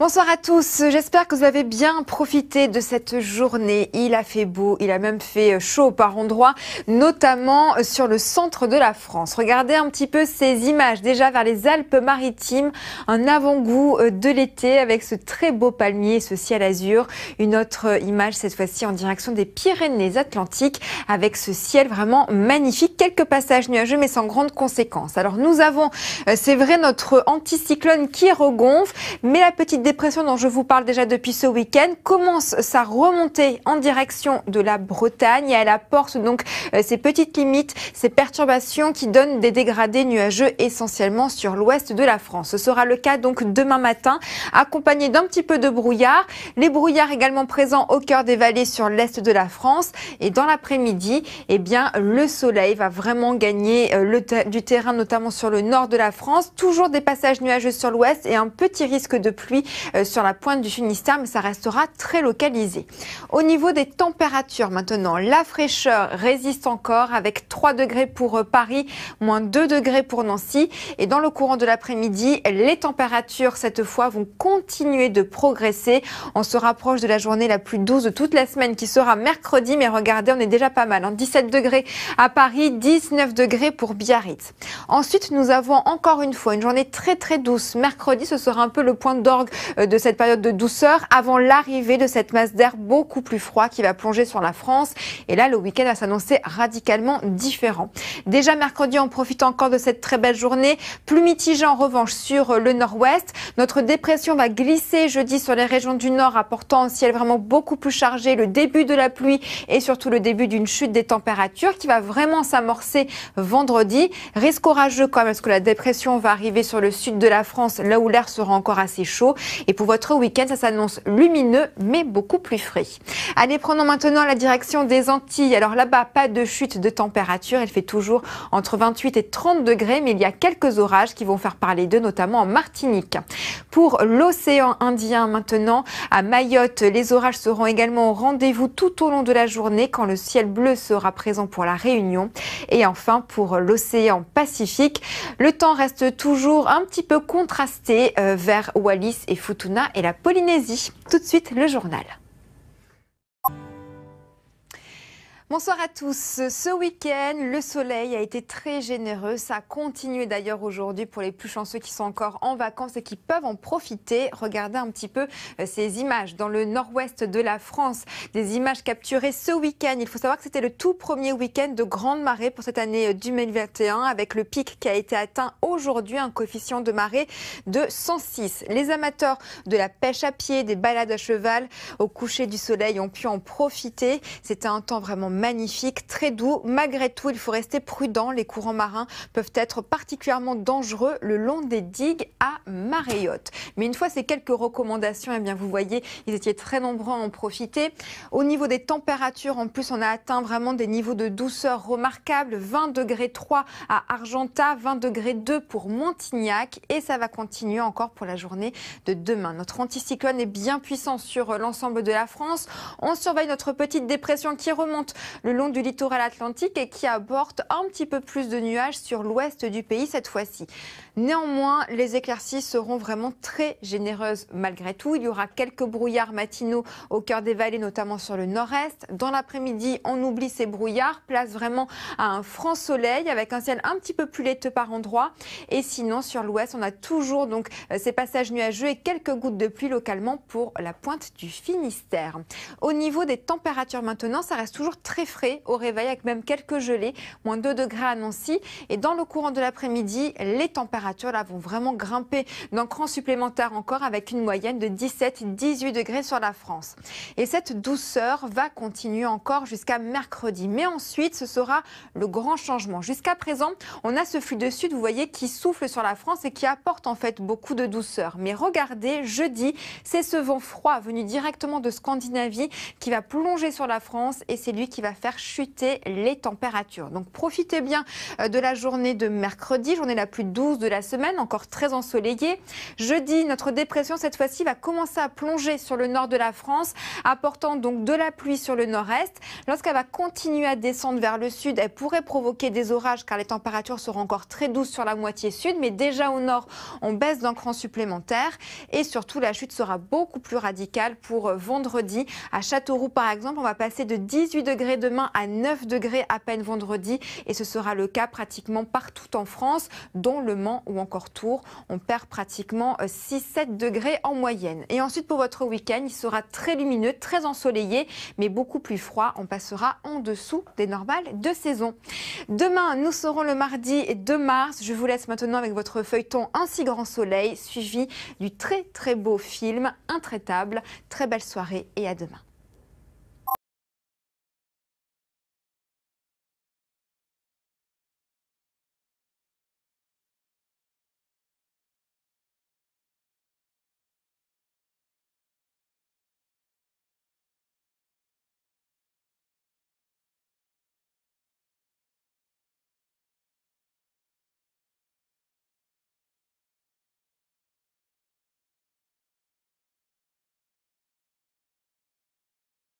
Bonsoir à tous, j'espère que vous avez bien profité de cette journée. Il a fait beau, il a même fait chaud par endroits, notamment sur le centre de la France. Regardez un petit peu ces images déjà vers les Alpes-Maritimes, un avant-goût de l'été avec ce très beau palmier, ce ciel azur. Une autre image cette fois-ci en direction des Pyrénées-Atlantiques avec ce ciel vraiment magnifique. Quelques passages nuageux mais sans grande conséquence. Alors nous avons, euh, c'est vrai, notre anticyclone qui regonfle, mais la petite dépression dont je vous parle déjà depuis ce week-end commence sa remontée en direction de la Bretagne et elle apporte donc ces euh, petites limites, ces perturbations qui donnent des dégradés nuageux essentiellement sur l'ouest de la France. Ce sera le cas donc demain matin, accompagné d'un petit peu de brouillard. Les brouillards également présents au cœur des vallées sur l'est de la France. Et dans l'après-midi, eh bien, le soleil va vraiment gagner euh, le du terrain, notamment sur le nord de la France. Toujours des passages nuageux sur l'ouest et un petit risque de pluie euh, sur la pointe du Finistère, mais ça restera très localisé. Au niveau des températures maintenant, la fraîcheur résiste encore avec 3 degrés pour euh, Paris, moins 2 degrés pour Nancy. Et dans le courant de l'après-midi, les températures cette fois vont continuer de progresser. On se rapproche de la journée la plus douce de toute la semaine qui sera mercredi, mais regardez, on est déjà pas mal. 17 hein. degrés à Paris, 19 degrés pour Biarritz. Ensuite, nous avons encore une fois une journée très très douce. Mercredi, ce sera un peu le point d'orgue euh, de cette période de douceur avant l'arrivée de cette masse d'air beaucoup plus froid qui va plonger sur la France. Et là, le week-end va s'annoncer radicalement différent. Déjà mercredi, on profite encore de cette très belle journée, plus mitigée en revanche sur euh, le nord-ouest. Notre dépression va glisser jeudi sur les régions du nord, apportant un ciel vraiment beaucoup plus chargé, le début de la pluie et surtout le début d'une chute des températures qui va vraiment s'amorcer vendredi. Risque orageux quand même, parce que la dépression va arriver sur le sud de la France, là où l'air sera encore assez chaud. Et pour votre week-end, ça s'annonce lumineux, mais beaucoup plus frais. Allez, prenons maintenant la direction des Antilles. Alors là-bas, pas de chute de température. Elle fait toujours entre 28 et 30 degrés, mais il y a quelques orages qui vont faire parler d'eux, notamment en Martinique pour l'océan Indien maintenant. À Mayotte, les orages seront également au rendez-vous tout au long de la journée quand le ciel bleu sera présent pour la Réunion. Et enfin, pour l'océan Pacifique, le temps reste toujours un petit peu contrasté euh, vers Wallis et Futuna et la Polynésie. Tout de suite, le journal. Bonsoir à tous. Ce week-end, le soleil a été très généreux. Ça a continué d'ailleurs aujourd'hui pour les plus chanceux qui sont encore en vacances et qui peuvent en profiter. Regardez un petit peu euh, ces images dans le nord-ouest de la France. Des images capturées ce week-end. Il faut savoir que c'était le tout premier week-end de grande marée pour cette année 2021 euh, avec le pic qui a été atteint aujourd'hui, un coefficient de marée de 106. Les amateurs de la pêche à pied, des balades à cheval au coucher du soleil ont pu en profiter. C'était un temps vraiment magnifique, très doux. Malgré tout, il faut rester prudent. Les courants marins peuvent être particulièrement dangereux le long des digues à Maréotte. Mais une fois ces quelques recommandations, eh bien vous voyez, ils étaient très nombreux à en profiter. Au niveau des températures, en plus, on a atteint vraiment des niveaux de douceur remarquables. 20 degrés 3 à Argentat, 20 degrés 2 pour Montignac et ça va continuer encore pour la journée de demain. Notre anticyclone est bien puissant sur l'ensemble de la France. On surveille notre petite dépression qui remonte le long du littoral atlantique et qui apporte un petit peu plus de nuages sur l'ouest du pays cette fois-ci. Néanmoins, les éclaircies seront vraiment très généreuses malgré tout. Il y aura quelques brouillards matinaux au cœur des vallées, notamment sur le nord-est. Dans l'après-midi, on oublie ces brouillards, place vraiment à un franc soleil avec un ciel un petit peu plus laiteux par endroit Et sinon, sur l'ouest, on a toujours donc euh, ces passages nuageux et quelques gouttes de pluie localement pour la pointe du Finistère. Au niveau des températures maintenant, ça reste toujours très frais au réveil avec même quelques gelées, moins 2 degrés à Nancy. Et dans le courant de l'après-midi, les températures là vont vraiment grimper d'un cran supplémentaire encore avec une moyenne de 17-18 degrés sur la France. Et cette douceur va continuer encore jusqu'à mercredi. Mais ensuite, ce sera le grand changement. Jusqu'à présent, on a ce flux de sud, vous voyez, qui souffle sur la France et qui apporte en fait beaucoup de douceur. Mais regardez, jeudi, c'est ce vent froid venu directement de Scandinavie qui va plonger sur la France et c'est lui qui va faire chuter les températures. Donc profitez bien euh, de la journée de mercredi, journée la plus douce de la semaine, encore très ensoleillée. Jeudi, notre dépression cette fois-ci va commencer à plonger sur le nord de la France, apportant donc de la pluie sur le nord-est. Lorsqu'elle va continuer à descendre vers le sud, elle pourrait provoquer des orages car les températures seront encore très douces sur la moitié sud, mais déjà au nord, on baisse d'un cran supplémentaire et surtout la chute sera beaucoup plus radicale pour euh, vendredi. À Châteauroux par exemple, on va passer de 18 degrés demain à 9 degrés à peine vendredi et ce sera le cas pratiquement partout en France, dont Le Mans ou encore Tours. On perd pratiquement 6-7 euh, degrés en moyenne. Et ensuite pour votre week-end, il sera très lumineux, très ensoleillé, mais beaucoup plus froid. On passera en dessous des normales de saison. Demain, nous serons le mardi 2 mars. Je vous laisse maintenant avec votre feuilleton Un si grand soleil, suivi du très très beau film Intraitable. Très belle soirée et à demain.